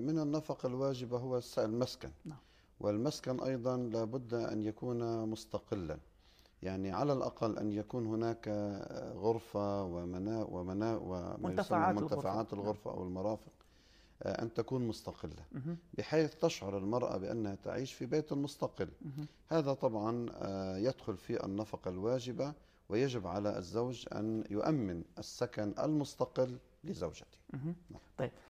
من النفقة الواجبة هو المسكن نعم. والمسكن أيضا لابد أن يكون مستقلا يعني على الأقل أن يكون هناك غرفة ومناء ومناء ومنتفعات الغرفة, نعم. الغرفة أو المرافق آه، أن تكون مستقلة بحيث تشعر المرأة بأنها تعيش في بيت مستقل هذا طبعا آه، يدخل في النفقة الواجبة ويجب على الزوج أن يؤمن السكن المستقل لزوجته نعم. طيب